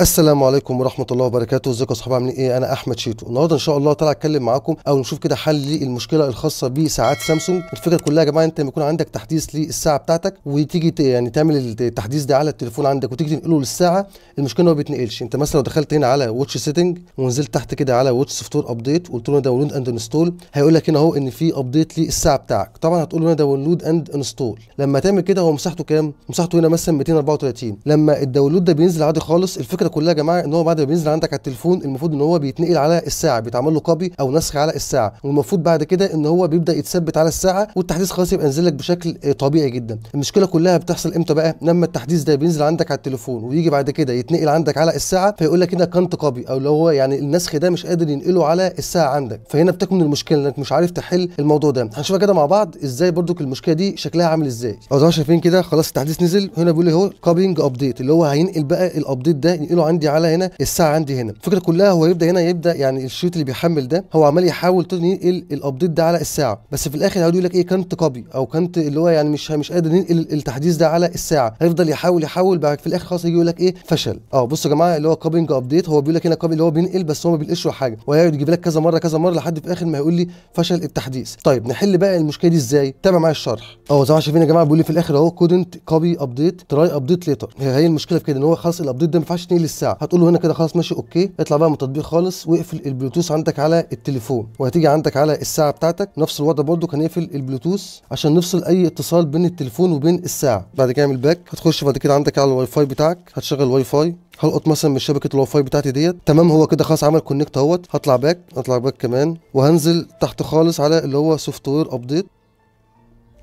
السلام عليكم ورحمه الله وبركاته ازيكم يا اصحاب عاملين ايه انا احمد شيتو النهارده ان شاء الله طالع اتكلم معاكم او نشوف كده حل للمشكله الخاصه بساعات سامسونج الفكره كلها يا جماعه انت لما يكون عندك تحديث للساعه بتاعتك وتيجي يعني تعمل التحديث ده على التليفون عندك وتيجي تنقله للساعه المشكله ما بيتنقلش انت مثلا لو دخلت هنا على واتش سيتنج ونزلت تحت كده على واتش سوفت وير ابديت وقلت له داونلود اند انستول هيقول لك هنا اهو ان في ابديت للساعه بتاعك طبعا هتقول له داونلود اند انستول لما تعمل كده هو مساحته كام مساحته هنا مثلا 234 لما الداونلود ده بينزل عادي خالص الفكره الفكره كلها يا جماعه ان هو بعد ما بينزل عندك على التليفون المفروض ان هو بيتنقل على الساعه بيتعمل له كوبي او نسخ على الساعه والمفروض بعد كده ان هو بيبدا يتثبت على الساعه والتحديث خلاص يبقى نزل لك بشكل آه، طبيعي جدا المشكله كلها بتحصل امتى بقى لما التحديث ده بينزل عندك على التليفون ويجي بعد كده يتنقل عندك على الساعه فيقول لك هنا كانت كوبي او اللي هو يعني النسخ ده مش قادر ينقله على الساعه عندك فهنا بتكمن المشكله انك مش عارف تحل الموضوع ده هنشوفها كده مع بعض ازاي برضو المشكله دي شكلها عامل ازاي او شايفين كده خلاص التحديث نزل هنا بيقول لي اهو كوبينج ابديت اللي هو هينقل بقى الابديت ده له عندي على هنا الساعه عندي هنا الفكره كلها هو يبدا هنا يبدا يعني الشريط اللي بيحمل ده هو عمال يحاول ينقل الابديت ده على الساعه بس في الاخر هيقول لك ايه كانت كوبي او كانت اللي هو يعني مش مش قادر ينقل التحديث ده على الساعه هيفضل يحاول يحاول بعد في الاخر خلاص يجي يقول لك ايه فشل اه بصوا يا جماعه اللي هو كوبينج ابديت هو بيقول لك هنا كوبي اللي هو بينقل بس هو ما بينقلش حاجه وهيقعد يجيب لك كذا مره كذا مره لحد في الاخر ما هيقول لي فشل التحديث طيب نحل بقى المشكله دي ازاي تابع معايا الشرح اه زي ما شايفين يا جماعه بيقول لي في الاخر اهو كودنت كوبي ابديت تراي ابديت ليتر هي المشكله في كده ان هو خلاص الابديت ده ما ينفعش ينقل الساعه هتقول له هنا كده خلاص ماشي اوكي اطلع بقى من التطبيق خالص واقفل البلوتوث عندك على التليفون وهتيجي عندك على الساعه بتاعتك نفس الوضع برضو يقفل البلوتوث عشان نفصل اي اتصال بين التليفون وبين الساعه بعد كده اعمل باك هتخش بعد كده عندك على الواي فاي بتاعك هتشغل الواي فاي هلقط مثلا من شبكه الواي فاي بتاعتي ديت تمام هو كده خلاص عمل كونكت اهوت هطلع باك هطلع باك كمان وهنزل تحت خالص على اللي هو سوفت وير ابديت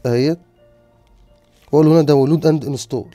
اهيت واقول هنا داونلود اند انستول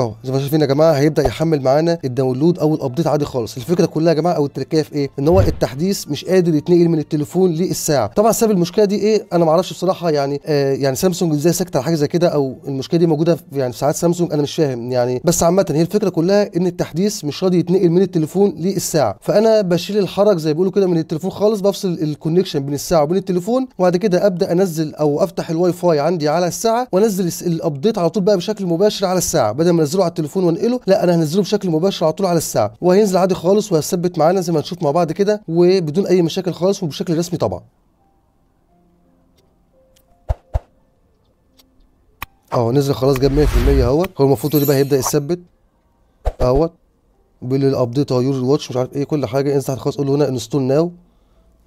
اه زي ما شايفين يا جماعه هيبدا يحمل معانا الداونلود او الابديت عادي خالص الفكره كلها يا جماعه او التركيه في ايه ان هو التحديث مش قادر يتنقل من التليفون للساعه طبعا سبب المشكله دي ايه انا ما اعرفش بصراحه يعني آه يعني سامسونج ازاي ساكته على حاجه زي كده او المشكله دي موجوده في يعني في ساعات سامسونج انا مش فاهم يعني بس عامه هي الفكره كلها ان التحديث مش راضي يتنقل من التليفون للساعه فانا بشيل الحرج زي بيقولوا كده من التليفون خالص بفصل الكونكشن بين الساعه وبين التليفون وبعد كده ابدا انزل او افتح الواي فاي عندي على الساعه وانزل الابديت على طول بقى بشكل مباشر على الساعه بدل ما هنزله على التليفون وانقله لا انا هنزله بشكل مباشر على طول على الساعه وهينزل عادي خالص وهيثبت معانا زي ما هنشوف مع بعض كده وبدون اي مشاكل خالص وبشكل رسمي طبعا اهو نزل خلاص جاب 100% اهوت هو المفروض دلوقتي بقى هيبدا يثبت اهوت بالابديت اهو يور واتش مش عارف ايه كل حاجه انزل خلاص قول له هنا انستول ناو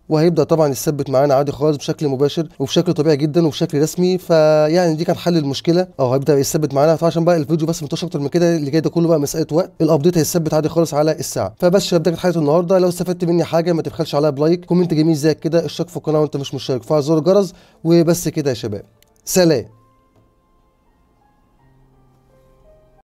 وهيبدا طبعا يثبت معانا عادي خالص بشكل مباشر وبشكل طبيعي جدا وبشكل رسمي فيعني دي كان حل المشكله اه هيبدا يثبت معانا عشان بقى الفيديو بس منتشر اكتر من كده اللي جاي ده كله بقى مساله وقت الابديت هيثبت عادي خالص على الساعه فبس شباب ده كانت حلقه النهارده لو استفدت مني حاجه ما تبخلش عليا بلايك كومنت جميل زيك كده اشترك في القناه وانت مش مشترك فعل زر الجرس وبس كده يا شباب سلام